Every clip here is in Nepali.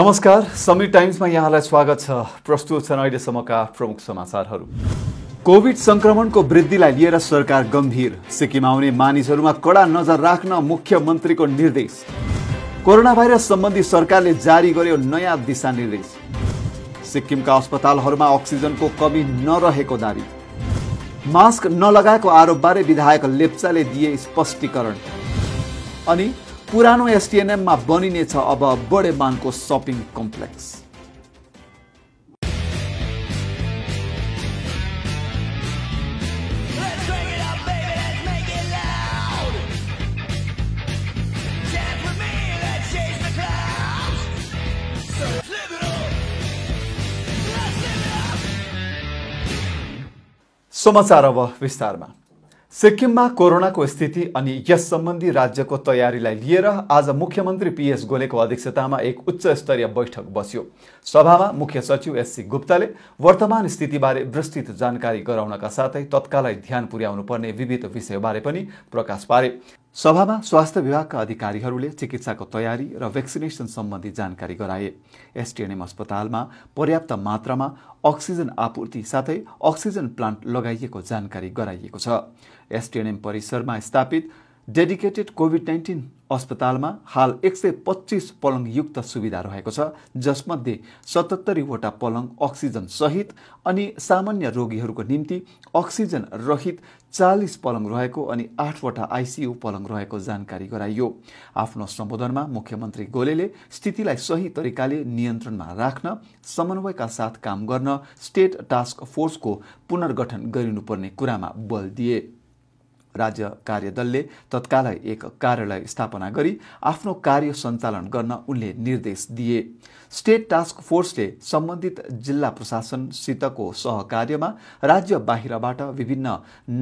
नमस्कार समीर टाइम्समा यहाँलाई स्वागत छ प्रस्तुत छन् अहिलेसम्मका प्रमुख समाचारहरू कोभिड सङ्क्रमणको वृद्धिलाई लिएर सरकार गम्भीर सिक्किम आउने मानिसहरूमा कडा नजर राख्न मुख्यमन्त्रीको निर्देश कोरोना भाइरस सम्बन्धी सरकारले जारी गर्यो नयाँ दिशानिर्देश सिक्किमका अस्पतालहरूमा अक्सिजनको कमी नरहेको दावी मास्क नलगाएको आरोपबारे विधायक लेप्चाले दिए स्पष्टीकरण अनि पुरानो एसटिएनएममा बनिनेछ अब मानको सपिङ कम्प्लेक्स समाचार अब विस्तारमा सिक्किममा कोरोनाको स्थिति अनि यस सम्बन्धी राज्यको तयारीलाई लिएर आज मुख्यमन्त्री पीएस गोलेको अध्यक्षतामा एक उच्च स्तरीय बैठक बस्यो सभामा मुख्य सचिव एससी गुप्ताले वर्तमान स्थितिबारे विस्तृत जानकारी गराउनका साथै तत्कालै ध्यान पुर्याउनु पर्ने विविध विषयबारे पनि प्रकाश पारे सभामा स्वास्थ्य विभागका अधिकारीहरूले चिकित्साको तयारी र भ्याक्सिनेसन सम्बन्धी जानकारी गराए एसटिएनएम अस्पतालमा पर्याप्त मात्रामा अक्सिजन आपूर्ति साथै अक्सिजन प्लान्ट लगाइएको जानकारी गराइएको छ एसटिएनएम परिसरमा स्थापित डेडिकेटेड कोभिड नाइन्टिन अस्पतालमा हाल एक सय पच्चिस पलङयुक्त सुविधा रहेको छ जसमध्ये सतहत्तरीवटा पलङ अक्सिजन सहित अनि सामान्य रोगीहरूको निम्ति अक्सिजन रहित चालिस पलङ रहेको अनि आठवटा आइसियु पलङ रहेको जानकारी गराइयो आफ्नो सम्बोधनमा मुख्यमन्त्री गोलेले स्थितिलाई सही तरिकाले नियन्त्रणमा राख्न समन्वयका साथ काम गर्न स्टेट टास्क फोर्सको पुनर्गठन गरिनुपर्ने कुरामा बल दिए राज्य कार्यदलले तत्कालै एक कार्यालय स्थापना गरी आफ्नो कार्य सञ्चालन गर्न उनले निर्देश दिए स्टेट टास्क फोर्सले सम्बन्धित जिल्ला प्रशासनसितको सहकार्यमा राज्य बाहिरबाट विभिन्न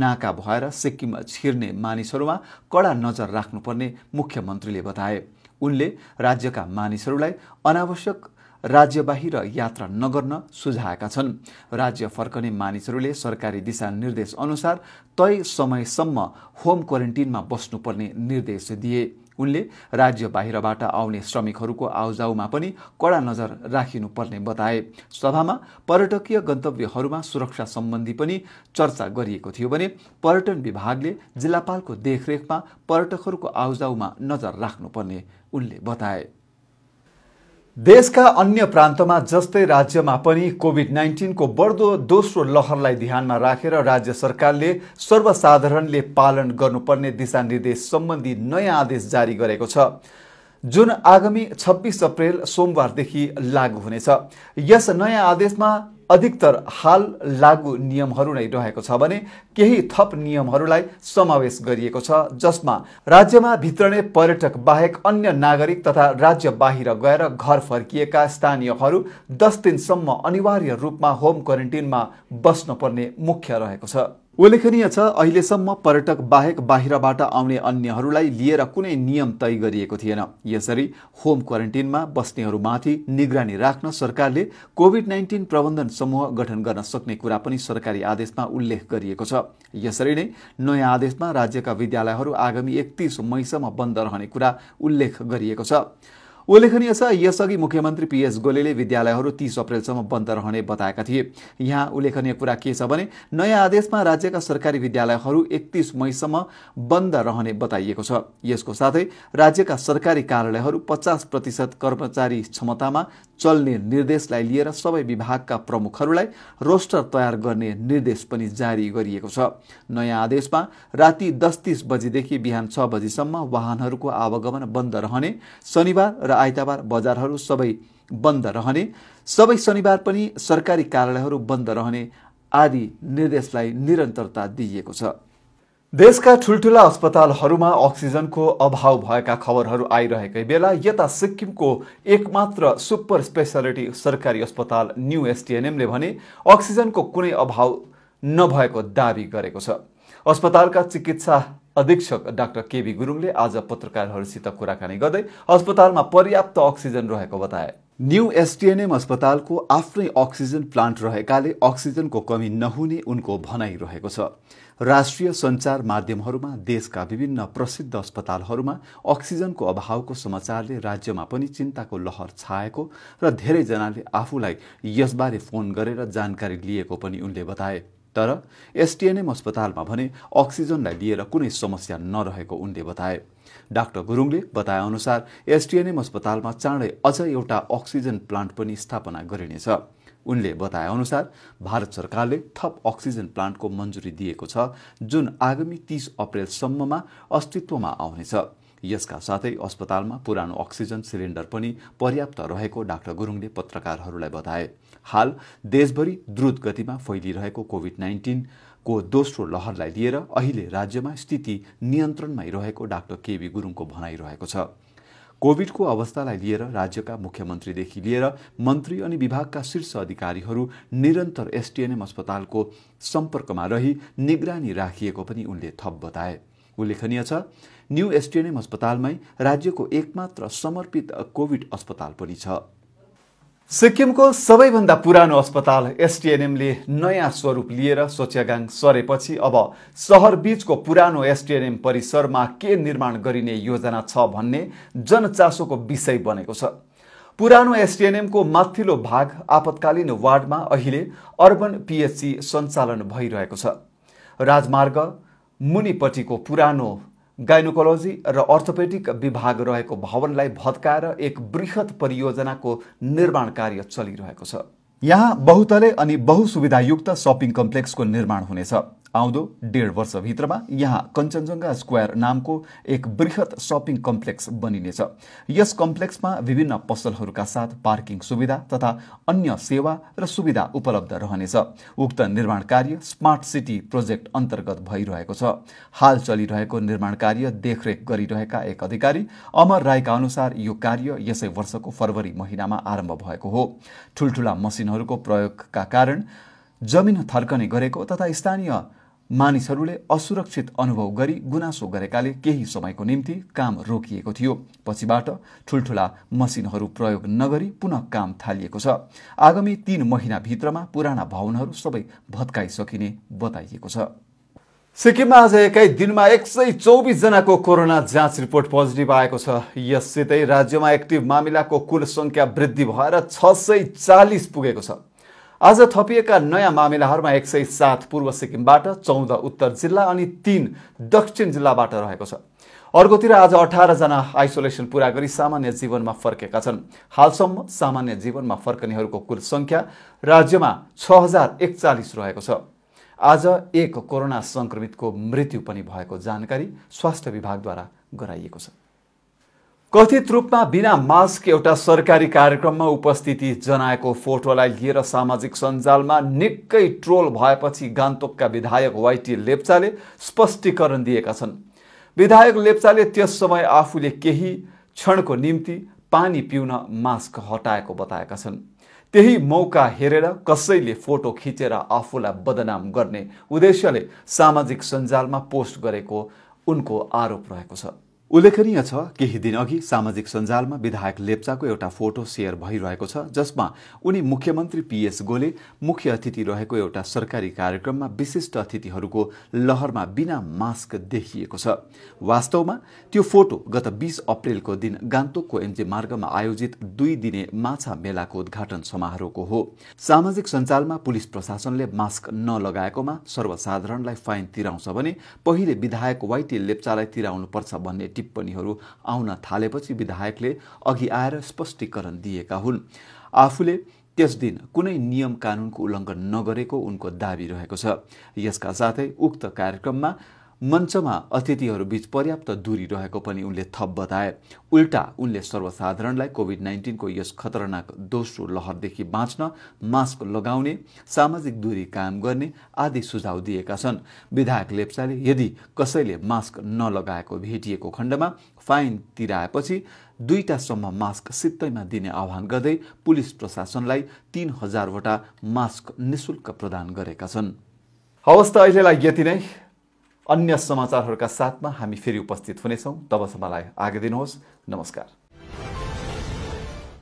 नाका भएर सिक्किम छिर्ने मानिसहरूमा कडा नजर राख्नुपर्ने मुख्यमन्त्रीले बताए उनले राज्यका मानिसहरूलाई अनावश्यक राज्य बाहिर यात्रा नगर्न सुझाएका छन् राज्य फर्कने मानिसहरूले सरकारी दिशानिर्देश अनुसार तय समयसम्म होम क्वारेन्टिनमा बस्नुपर्ने निर्देश दिए उनले राज्य बाहिरबाट आउने श्रमिकहरूको आउजाउमा पनि कडा नजर राखिनुपर्ने बताए सभामा पर्यटकीय गन्तव्यहरूमा सुरक्षा सम्बन्धी पनि चर्चा गरिएको थियो भने पर्यटन विभागले जिल्लापालको देखरेखमा पर्यटकहरूको आउजाउमा नजर राख्नुपर्ने उनले बताए देशका अन्य प्रान्तमा जस्तै राज्यमा पनि कोभिड नाइन्टिनको बढ्दो दोस्रो लहरलाई ध्यानमा राखेर रा राज्य सरकारले सर्वसाधारणले पालन गर्नुपर्ने दिशानिर्देश सम्बन्धी नयाँ आदेश जारी गरेको छ जुन आगामी छब्बिस अप्रेल सोमबारदेखि लागू हुनेछ यस नयाँ आदेशमा अधिकतर हाल लागू नियमहरू नै रहेको छ भने केही थप नियमहरूलाई समावेश गरिएको छ जसमा राज्यमा भित्रने पर्यटक बाहेक अन्य नागरिक तथा राज्य बाहिर गएर घर फर्किएका स्थानीयहरू दस दिनसम्म अनिवार्य रूपमा होम क्वारेन्टिनमा बस्नुपर्ने मुख्य रहेको छ उल्लेखनीय छ अहिलेसम्म पर्यटक बाहेक बाहिरबाट आउने अन्यहरूलाई लिएर कुनै नियम तय गरिएको थिएन यसरी होम क्वारेन्टिनमा बस्नेहरूमाथि निगरानी राख्न सरकारले कोभिड नाइन्टिन प्रबन्धन समूह गठन गर्न सक्ने कुरा पनि सरकारी आदेशमा उल्लेख गरिएको छ यसरी नै नयाँ आदेशमा राज्यका विद्यालयहरू आगामी एकतिस मईसम्म बन्द रहने कुरा उल्लेख गरिएको छ उल्लेखनीय छ यसअघि मुख्यमन्त्री पिएस गोलेले विद्यालयहरू तीस अप्रेलसम्म बन्द रहने बताएका थिए यहाँ उल्लेखनीय कुरा के छ भने नयाँ आदेशमा राज्यका सरकारी विद्यालयहरू एकतिस मईसम्म बन्द रहने बताइएको छ यसको साथै राज्यका सरकारी कार्यालयहरू पचास प्रतिशत कर्मचारी क्षमतामा चल्ने निर्देशलाई लिएर सबै विभागका प्रमुखहरूलाई रोस्टर तयार गर्ने निर्देश पनि जारी गरिएको छ नयाँ आदेशमा राति दस तिस बजीदेखि बिहान छ बजीसम्म वाहनहरूको आवागमन बन्द रहने शनिबार र आइतबार बजारहरू सबै बन्द रहने सबै शनिबार पनि सरकारी कार्यालयहरू बन्द रहने आदि निर्देशलाई निरन्तरता दिइएको छ देशका ठुल्ठुला अस्पतालहरूमा अक्सिजनको अभाव भएका खबरहरू आइरहेकै बेला यता सिक्किमको एकमात्र सुपर स्पेसालिटी सरकारी अस्पताल न्यु एसटिएनएमले भने अक्सिजनको कुनै अभाव नभएको दावी गरेको छ अस्पतालका चिकित्सा अधीक्षक डाक्टर केबी गुरुङले आज पत्रकारहरूसित कुराकानी गर्दै अस्पतालमा पर्याप्त अक्सिजन रहेको बताए न्यू एसटिएनएम अस्पतालको आफ्नै अक्सिजन प्लान्ट रहेकाले अक्सिजनको कमी नहुने उनको भनाइ रहेको छ राष्ट्रिय सञ्चार माध्यमहरूमा देशका विभिन्न प्रसिद्ध अस्पतालहरूमा अक्सिजनको अभावको समाचारले राज्यमा पनि चिन्ताको लहर छाएको र धेरैजनाले आफूलाई यसबारे फोन गरेर जानकारी लिएको पनि उनले बताए तर एसटीएनएम अस्पतालमा भने अक्सिजनलाई लिएर कुनै समस्या नरहेको उनले बताए डाक्टर गुरुङले अनुसार एसटीएनएम अस्पतालमा चाँडै अझ एउटा अक्सिजन प्लान्ट पनि स्थापना गरिनेछ उनले बताए अनुसार भारत सरकारले थप अक्सिजन प्लान्टको मन्जुरी दिएको छ जुन आगामी तीस अप्रेलसम्ममा अस्तित्वमा आउनेछ यसका साथै अस्पतालमा पुरानो अक्सिजन सिलिन्डर पनि पर्याप्त रहेको डाक्टर गुरुङले पत्रकारहरूलाई बताए हाल देशभरि द्रुत गतिमा फैलिरहेको कोभिड को दोस्रो लहरलाई लिएर अहिले राज्यमा स्थिति नियन्त्रणमै रहेको डाक्टर केबी गुरुङको रहेको छ कोभिडको अवस्थालाई लिएर राज्यका मुख्यमन्त्रीदेखि लिएर मन्त्री अनि विभागका शीर्ष अधिकारीहरू निरन्तर एसटिएनएम अस्पतालको सम्पर्कमा रही निगरानी राखिएको पनि उनले थप बताए उल्लेखनीय छ न्यू एसटिएनएम अस्पतालमै राज्यको एकमात्र समर्पित कोभिड अस्पताल पनि छ सिक्किमको सबैभन्दा पुरानो अस्पताल एसटिएनएमले नयाँ स्वरूप लिएर सोच्यागाङ सरेपछि अब सहरबीचको पुरानो एसटिएनएम परिसरमा के निर्माण गरिने योजना छ भन्ने जनचासोको विषय बनेको छ पुरानो एसटिएनएमको माथिल्लो भाग आपतकालीन वार्डमा अहिले अर्बन पिएचसी सञ्चालन भइरहेको छ राजमार्ग मुनिपट्टिको पुरानो गाइनोकोलोजी र अर्थोपेडिक विभाग रहेको भवनलाई भत्काएर एक वृहत परियोजनाको निर्माण कार्य चलिरहेको छ यहाँ बहुतले अनि बहुसुविधायुक्त सपिङ कम्प्लेक्सको निर्माण हुनेछ आउँदो डेढ वर्षभित्रमा यहाँ कञ्चनजङ्घा स्क्वायर नामको एक वृहत सपिङ कम्प्लेक्स बनिनेछ यस कम्प्लेक्समा विभिन्न पसलहरूका साथ पार्किङ सुविधा तथा अन्य सेवा र सुविधा उपलब्ध रहनेछ उक्त निर्माण कार्य स्मार्ट सिटी प्रोजेक्ट अन्तर्गत भइरहेको छ हाल चलिरहेको निर्माण कार्य देखरेख गरिरहेका एक अधिकारी अमर राईका अनुसार यो कार्य यसै वर्षको फरवरी महिनामा आरम्भ भएको हो ठुल्ठुला मसिनहरूको प्रयोगका कारण जमिन थर्कने गरेको तथा स्थानीय मानिसहरूले असुरक्षित अनुभव गरी गुनासो गरेकाले केही समयको निम्ति काम रोकिएको थियो पछिबाट ठुल्ठुला मसिनहरू प्रयोग नगरी पुनः काम थालिएको छ आगामी तीन महिनाभित्रमा पुराना भवनहरू सबै भत्काइसकिने बताइएको छ सिक्किममा आज एकै दिनमा एक सय चौबिसजनाको कोरोना जाँच रिपोर्ट पोजिटिभ आएको छ यससितै राज्यमा एक्टिभ मामिलाको कुल सङ्ख्या वृद्धि भएर छ सय चालिस पुगेको छ आज थपिएका नयाँ मामिलाहरूमा एक सय सात पूर्व सिक्किमबाट चौध उत्तर जिल्ला अनि तीन दक्षिण जिल्लाबाट रहेको छ अर्कोतिर आज अठारजना आइसोलेसन पुरा गरी सामान्य जीवनमा फर्केका छन् हालसम्म सामान्य जीवनमा फर्कनेहरूको कुल सङ्ख्या राज्यमा छ हजार एकचालिस रहेको छ आज एक कोरोना सङ्क्रमितको मृत्यु पनि भएको जानकारी स्वास्थ्य विभागद्वारा गराइएको छ कथित रूपमा बिना मास्क एउटा सरकारी कार्यक्रममा उपस्थिति जनाएको फोटोलाई लिएर सामाजिक सञ्जालमा निकै ट्रोल भएपछि गान्तोकका विधायक वाइटी लेप्चाले स्पष्टीकरण दिएका छन् विधायक लेप्चाले त्यस समय आफूले केही क्षणको निम्ति पानी पिउन मास्क हटाएको बताएका छन् त्यही मौका हेरेर कसैले फोटो खिचेर आफूलाई बदनाम गर्ने उद्देश्यले सामाजिक सञ्जालमा पोस्ट गरेको उनको आरोप रहेको छ उल्लेखनीय छ केही दिन अघि सामाजिक सञ्जालमा विधायक लेप्चाको एउटा फोटो सेयर भइरहेको छ जसमा उनी मुख्यमन्त्री पीएस गोले मुख्य अतिथि रहेको एउटा सरकारी कार्यक्रममा विशिष्ट अतिथिहरूको लहरमा बिना मास्क देखिएको छ वास्तवमा त्यो फोटो गत बिस अप्रेलको दिन गान्तोकको एमजे मार्गमा आयोजित दुई दिने माछा मेलाको उद्घाटन समारोहको हो सामाजिक सञ्जालमा पुलिस प्रशासनले मास्क नलगाएकोमा सर्वसाधारणलाई फाइन तिराउँछ भने पहिले विधायक वाइटी लेप्चालाई तिराउनुपर्छ भन्ने टिप्पणीहरू आउन थालेपछि विधायकले अघि आएर स्पष्टीकरण दिएका हुन् आफूले त्यस दिन कुनै नियम कानुनको उल्लङ्घन नगरेको उनको दावी रहेको छ यसका साथै उक्त कार्यक्रममा मञ्चमा अतिथिहरूबीच पर्याप्त दूरी रहेको पनि उनले थप बताए उल्टा उनले सर्वसाधारणलाई कोभिड नाइन्टिनको यस खतरनाक दोस्रो लहरदेखि बाँच्न मास्क लगाउने सामाजिक दूरी कायम गर्ने आदि सुझाव दिएका छन् विधायक लेप्चाले यदि कसैले मास्क नलगाएको भेटिएको खण्डमा फाइन तिराएपछि दुईटासम्म मास्क सित्तैमा दिने आह्वान गर्दै पुलिस प्रशासनलाई तीन हजारवटा मास्क निशुल्क प्रदान गरेका छन् हवस् त अहिलेलाई यति नै अन्य समाचारहरूका साथमा हामी फेरि उपस्थित हुनेछौँ तबसम्मलाई आगे दिनुहोस् नमस्कार